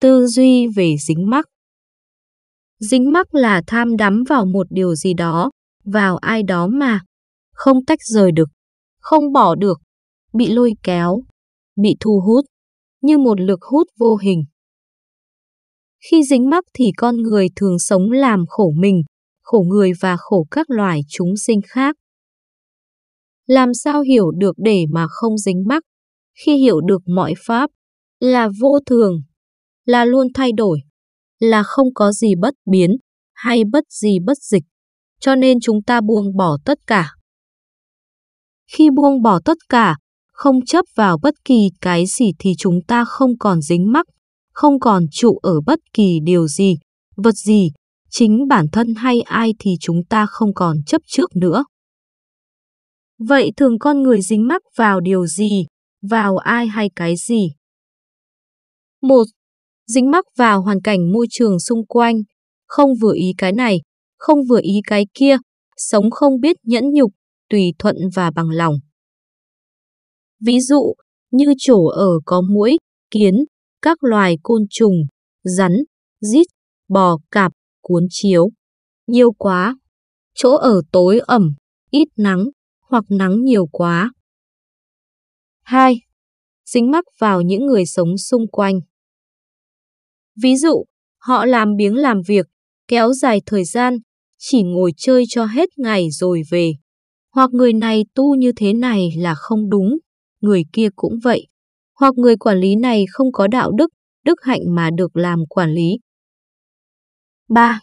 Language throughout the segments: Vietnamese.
tư duy về dính mắc. Dính mắc là tham đắm vào một điều gì đó, vào ai đó mà không tách rời được, không bỏ được, bị lôi kéo, bị thu hút, như một lực hút vô hình. Khi dính mắc thì con người thường sống làm khổ mình, khổ người và khổ các loài chúng sinh khác. Làm sao hiểu được để mà không dính mắc? Khi hiểu được mọi pháp là vô thường, là luôn thay đổi, là không có gì bất biến hay bất gì bất dịch, cho nên chúng ta buông bỏ tất cả. Khi buông bỏ tất cả, không chấp vào bất kỳ cái gì thì chúng ta không còn dính mắc, không còn trụ ở bất kỳ điều gì, vật gì, chính bản thân hay ai thì chúng ta không còn chấp trước nữa. Vậy thường con người dính mắc vào điều gì, vào ai hay cái gì? Một dính mắc vào hoàn cảnh môi trường xung quanh, không vừa ý cái này, không vừa ý cái kia, sống không biết nhẫn nhục, tùy thuận và bằng lòng. Ví dụ, như chỗ ở có muỗi, kiến, các loài côn trùng, rắn, rít, bò, cạp, cuốn chiếu. Nhiều quá. Chỗ ở tối ẩm, ít nắng, hoặc nắng nhiều quá. 2. Dính mắc vào những người sống xung quanh. Ví dụ, họ làm biếng làm việc, kéo dài thời gian, chỉ ngồi chơi cho hết ngày rồi về. Hoặc người này tu như thế này là không đúng, người kia cũng vậy. Hoặc người quản lý này không có đạo đức, đức hạnh mà được làm quản lý. 3.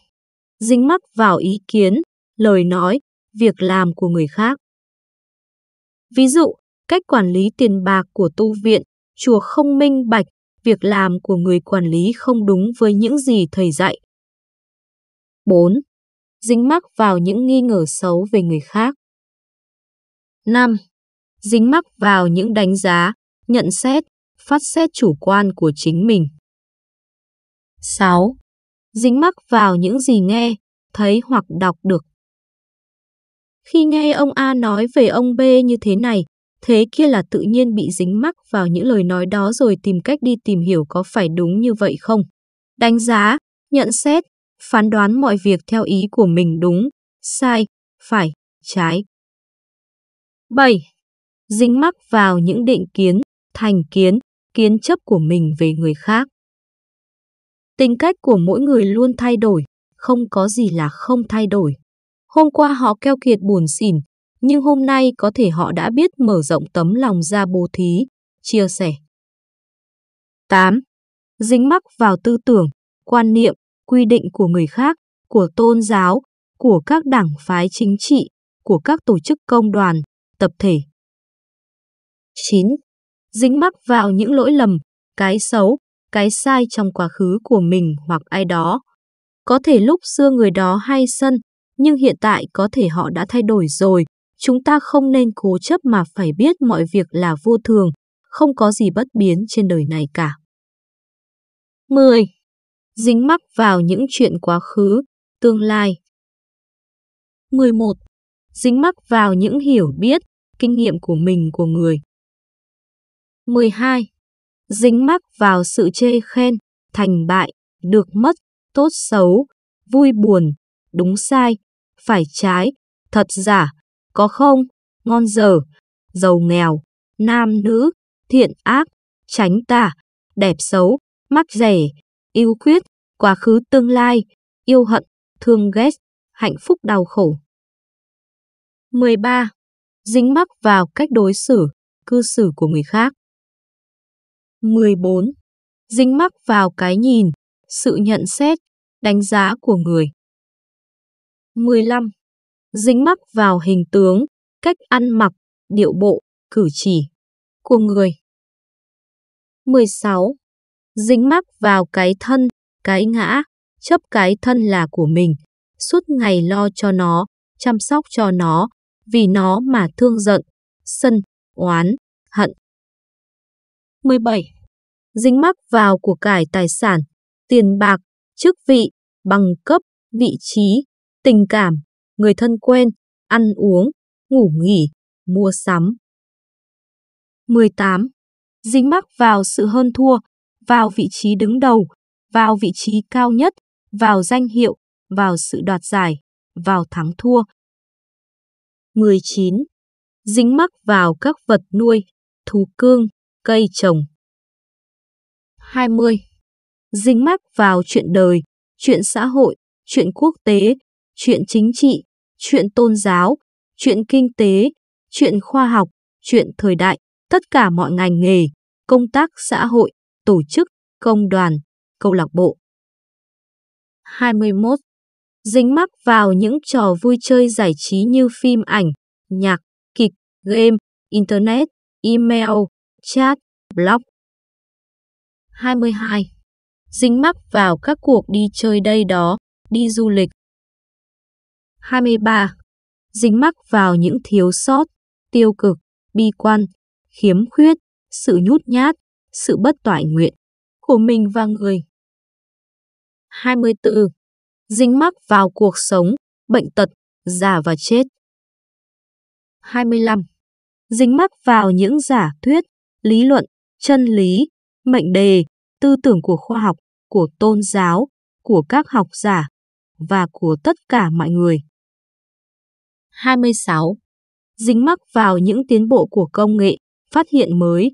Dính mắc vào ý kiến, lời nói, việc làm của người khác. Ví dụ, cách quản lý tiền bạc của tu viện, chùa không minh bạch việc làm của người quản lý không đúng với những gì thầy dạy. 4. Dính mắc vào những nghi ngờ xấu về người khác. 5. Dính mắc vào những đánh giá, nhận xét, phát xét chủ quan của chính mình. 6. Dính mắc vào những gì nghe, thấy hoặc đọc được. Khi nghe ông A nói về ông B như thế này, thế kia là tự nhiên bị dính mắc vào những lời nói đó rồi tìm cách đi tìm hiểu có phải đúng như vậy không. Đánh giá, nhận xét, phán đoán mọi việc theo ý của mình đúng, sai, phải, trái. 7. Dính mắc vào những định kiến, thành kiến, kiến chấp của mình về người khác. Tính cách của mỗi người luôn thay đổi, không có gì là không thay đổi. Hôm qua họ keo kiệt buồn xỉn, nhưng hôm nay có thể họ đã biết mở rộng tấm lòng ra bố thí, chia sẻ. 8. Dính mắc vào tư tưởng, quan niệm, quy định của người khác, của tôn giáo, của các đảng phái chính trị, của các tổ chức công đoàn, tập thể. 9. Dính mắc vào những lỗi lầm, cái xấu, cái sai trong quá khứ của mình hoặc ai đó. Có thể lúc xưa người đó hay sân, nhưng hiện tại có thể họ đã thay đổi rồi, Chúng ta không nên cố chấp mà phải biết mọi việc là vô thường, không có gì bất biến trên đời này cả. 10. Dính mắc vào những chuyện quá khứ, tương lai. 11. Dính mắc vào những hiểu biết, kinh nghiệm của mình của người. 12. Dính mắc vào sự chê khen, thành bại, được mất, tốt xấu, vui buồn, đúng sai, phải trái, thật giả, có không, ngon dở, giàu nghèo, nam nữ, thiện ác, tránh tà, đẹp xấu, mắc rẻ, yêu khuyết, quá khứ tương lai, yêu hận, thương ghét, hạnh phúc đau khổ. 13. Dính mắc vào cách đối xử, cư xử của người khác. 14. Dính mắc vào cái nhìn, sự nhận xét, đánh giá của người. 15 dính mắc vào hình tướng, cách ăn mặc, điệu bộ, cử chỉ của người. 16. Dính mắc vào cái thân, cái ngã, chấp cái thân là của mình, suốt ngày lo cho nó, chăm sóc cho nó, vì nó mà thương giận, sân, oán, hận. 17. Dính mắc vào của cải tài sản, tiền bạc, chức vị, bằng cấp, vị trí, tình cảm, người thân quen, ăn uống, ngủ nghỉ, mua sắm. 18. Dính mắc vào sự hơn thua, vào vị trí đứng đầu, vào vị trí cao nhất, vào danh hiệu, vào sự đoạt giải, vào thắng thua. 19. Dính mắc vào các vật nuôi, thú cương, cây trồng. 20. Dính mắc vào chuyện đời, chuyện xã hội, chuyện quốc tế, chuyện chính trị, chuyện tôn giáo, chuyện kinh tế, chuyện khoa học, chuyện thời đại, tất cả mọi ngành nghề, công tác xã hội, tổ chức, công đoàn, câu lạc bộ. 21. Dính mắc vào những trò vui chơi giải trí như phim ảnh, nhạc, kịch, game, internet, email, chat, blog. 22. Dính mắc vào các cuộc đi chơi đây đó, đi du lịch, 23. Dính mắc vào những thiếu sót, tiêu cực, bi quan, khiếm khuyết, sự nhút nhát, sự bất toại nguyện của mình và người. 24. Dính mắc vào cuộc sống, bệnh tật, già và chết. 25. Dính mắc vào những giả thuyết, lý luận, chân lý, mệnh đề, tư tưởng của khoa học, của tôn giáo, của các học giả và của tất cả mọi người. 26. Dính mắc vào những tiến bộ của công nghệ, phát hiện mới,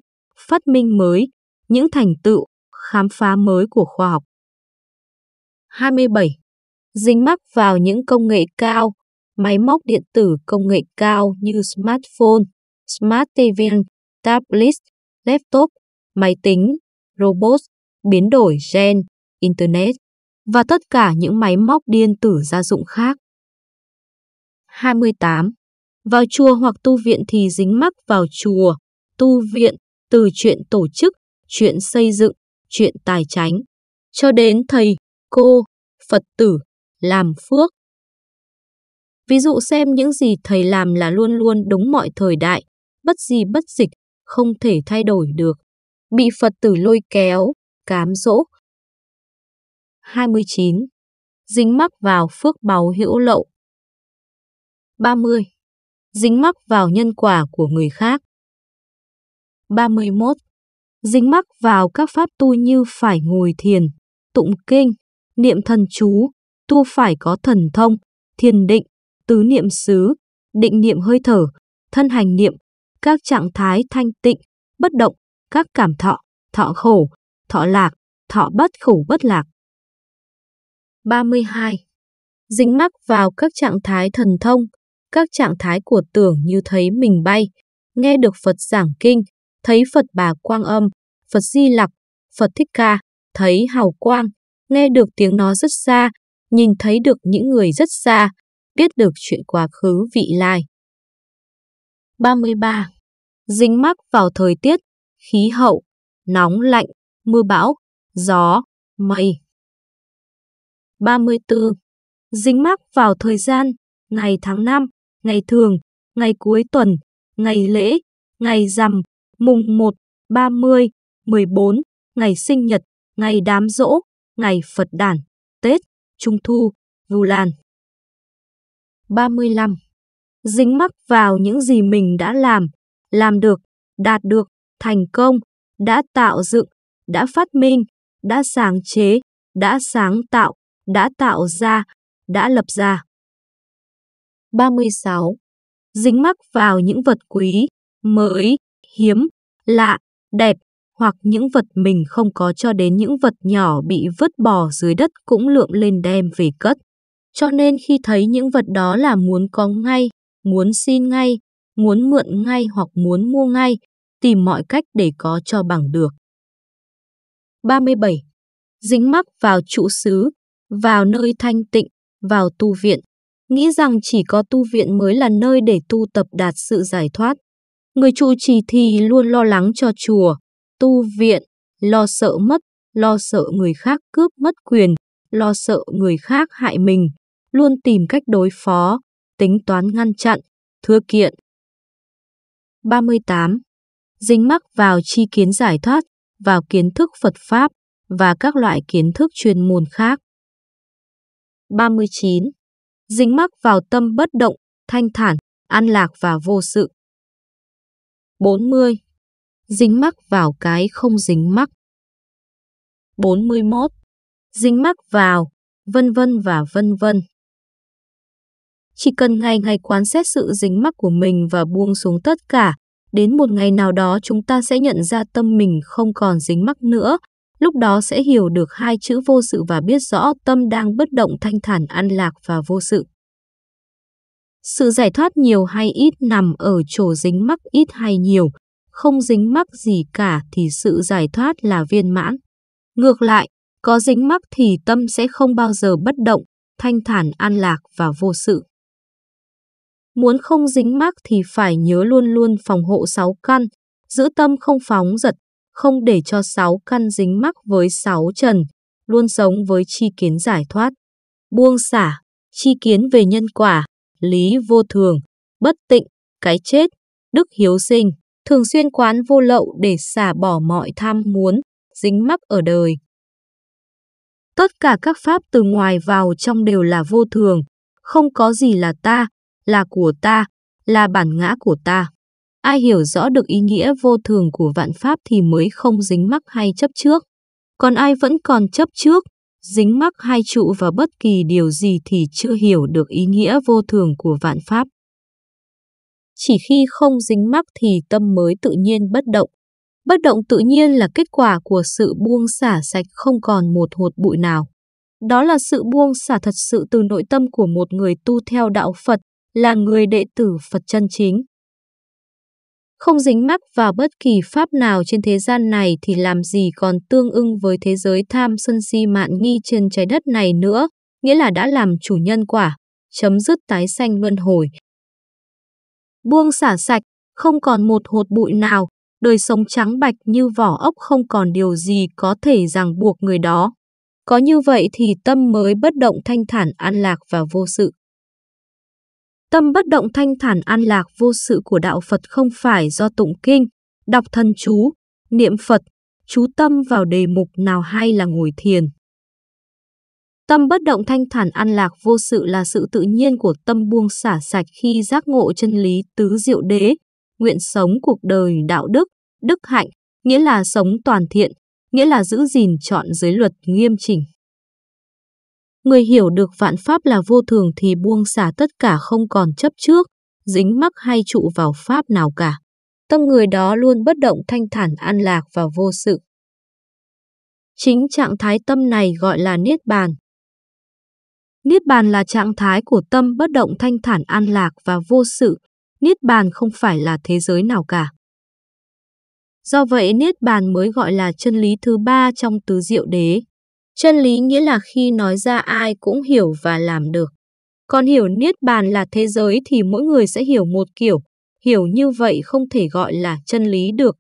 phát minh mới, những thành tựu, khám phá mới của khoa học. 27. Dính mắc vào những công nghệ cao, máy móc điện tử công nghệ cao như smartphone, smart TV, tablet, laptop, máy tính, robot, biến đổi gen, internet và tất cả những máy móc điện tử gia dụng khác. 28. Vào chùa hoặc tu viện thì dính mắc vào chùa, tu viện, từ chuyện tổ chức, chuyện xây dựng, chuyện tài chánh, cho đến thầy, cô, Phật tử, làm phước. Ví dụ xem những gì thầy làm là luôn luôn đúng mọi thời đại, bất di bất dịch, không thể thay đổi được. Bị Phật tử lôi kéo, cám dỗ. 29. Dính mắc vào phước báu hữu lậu. 30. Dính mắc vào nhân quả của người khác. 31. Dính mắc vào các pháp tu như phải ngồi thiền, tụng kinh, niệm thần chú, tu phải có thần thông, thiền định, tứ niệm xứ, định niệm hơi thở, thân hành niệm, các trạng thái thanh tịnh, bất động, các cảm thọ, thọ khổ, thọ lạc, thọ bất khổ bất lạc. 32. Dính mắc vào các trạng thái thần thông, các trạng thái của tưởng như thấy mình bay, nghe được Phật giảng kinh, thấy Phật bà Quang Âm, Phật Di Lặc, Phật Thích Ca, thấy hào quang, nghe được tiếng nó rất xa, nhìn thấy được những người rất xa, biết được chuyện quá khứ vị lai. 33. Dính mắc vào thời tiết, khí hậu, nóng lạnh, mưa bão, gió, mây. 34. Dính mắc vào thời gian, ngày tháng năm, ngày thường, ngày cuối tuần, ngày lễ, ngày rằm, mùng 1, 30, 14, ngày sinh nhật, ngày đám rỗ, ngày Phật đản, Tết, Trung thu, Vu Lan. 35. Dính mắc vào những gì mình đã làm, làm được, đạt được, thành công, đã tạo dựng, đã phát minh, đã sáng chế, đã sáng tạo, đã tạo ra, đã lập ra. 36. Dính mắc vào những vật quý, mới, hiếm, lạ, đẹp hoặc những vật mình không có cho đến những vật nhỏ bị vứt bỏ dưới đất cũng lượm lên đem về cất. Cho nên khi thấy những vật đó là muốn có ngay, muốn xin ngay, muốn mượn ngay hoặc muốn mua ngay, tìm mọi cách để có cho bằng được. 37. Dính mắc vào trụ xứ, vào nơi thanh tịnh, vào tu viện nghĩ rằng chỉ có tu viện mới là nơi để tu tập đạt sự giải thoát. Người trụ trì thì luôn lo lắng cho chùa, tu viện, lo sợ mất, lo sợ người khác cướp mất quyền, lo sợ người khác hại mình, luôn tìm cách đối phó, tính toán ngăn chặn, thưa kiện. 38. Dính mắc vào chi kiến giải thoát, vào kiến thức Phật Pháp và các loại kiến thức chuyên môn khác. 39 dính mắc vào tâm bất động, thanh thản, an lạc và vô sự. 40. Dính mắc vào cái không dính mắc. 41. Dính mắc vào, vân vân và vân vân. Chỉ cần ngày ngày quan sát sự dính mắc của mình và buông xuống tất cả, đến một ngày nào đó chúng ta sẽ nhận ra tâm mình không còn dính mắc nữa lúc đó sẽ hiểu được hai chữ vô sự và biết rõ tâm đang bất động thanh thản an lạc và vô sự. Sự giải thoát nhiều hay ít nằm ở chỗ dính mắc ít hay nhiều, không dính mắc gì cả thì sự giải thoát là viên mãn. Ngược lại, có dính mắc thì tâm sẽ không bao giờ bất động, thanh thản an lạc và vô sự. Muốn không dính mắc thì phải nhớ luôn luôn phòng hộ sáu căn, giữ tâm không phóng dật không để cho sáu căn dính mắc với sáu trần, luôn sống với chi kiến giải thoát. Buông xả, chi kiến về nhân quả, lý vô thường, bất tịnh, cái chết, đức hiếu sinh, thường xuyên quán vô lậu để xả bỏ mọi tham muốn, dính mắc ở đời. Tất cả các pháp từ ngoài vào trong đều là vô thường, không có gì là ta, là của ta, là bản ngã của ta. Ai hiểu rõ được ý nghĩa vô thường của vạn pháp thì mới không dính mắc hay chấp trước. Còn ai vẫn còn chấp trước, dính mắc hay trụ vào bất kỳ điều gì thì chưa hiểu được ý nghĩa vô thường của vạn pháp. Chỉ khi không dính mắc thì tâm mới tự nhiên bất động. Bất động tự nhiên là kết quả của sự buông xả sạch không còn một hột bụi nào. Đó là sự buông xả thật sự từ nội tâm của một người tu theo đạo Phật, là người đệ tử Phật chân chính không dính mắc vào bất kỳ pháp nào trên thế gian này thì làm gì còn tương ưng với thế giới tham sân si mạn nghi trên trái đất này nữa, nghĩa là đã làm chủ nhân quả, chấm dứt tái sanh luân hồi. Buông xả sạch, không còn một hột bụi nào, đời sống trắng bạch như vỏ ốc không còn điều gì có thể ràng buộc người đó. Có như vậy thì tâm mới bất động thanh thản an lạc và vô sự. Tâm bất động thanh thản an lạc vô sự của đạo Phật không phải do tụng kinh, đọc thần chú, niệm Phật, chú tâm vào đề mục nào hay là ngồi thiền. Tâm bất động thanh thản an lạc vô sự là sự tự nhiên của tâm buông xả sạch khi giác ngộ chân lý tứ diệu đế, nguyện sống cuộc đời đạo đức, đức hạnh, nghĩa là sống toàn thiện, nghĩa là giữ gìn chọn giới luật nghiêm chỉnh. Người hiểu được vạn pháp là vô thường thì buông xả tất cả không còn chấp trước, dính mắc hay trụ vào pháp nào cả. Tâm người đó luôn bất động thanh thản an lạc và vô sự. Chính trạng thái tâm này gọi là Niết Bàn. Niết Bàn là trạng thái của tâm bất động thanh thản an lạc và vô sự. Niết Bàn không phải là thế giới nào cả. Do vậy Niết Bàn mới gọi là chân lý thứ ba trong tứ diệu đế. Chân lý nghĩa là khi nói ra ai cũng hiểu và làm được. Còn hiểu niết bàn là thế giới thì mỗi người sẽ hiểu một kiểu, hiểu như vậy không thể gọi là chân lý được.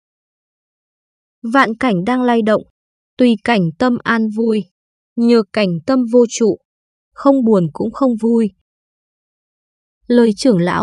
Vạn cảnh đang lay động, tùy cảnh tâm an vui, nhược cảnh tâm vô trụ, không buồn cũng không vui. Lời trưởng lão